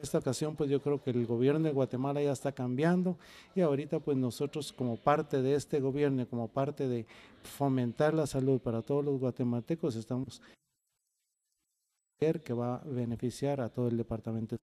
En esta ocasión pues yo creo que el gobierno de Guatemala ya está cambiando y ahorita pues nosotros como parte de este gobierno, como parte de fomentar la salud para todos los guatemaltecos, estamos que va a beneficiar a todo el departamento.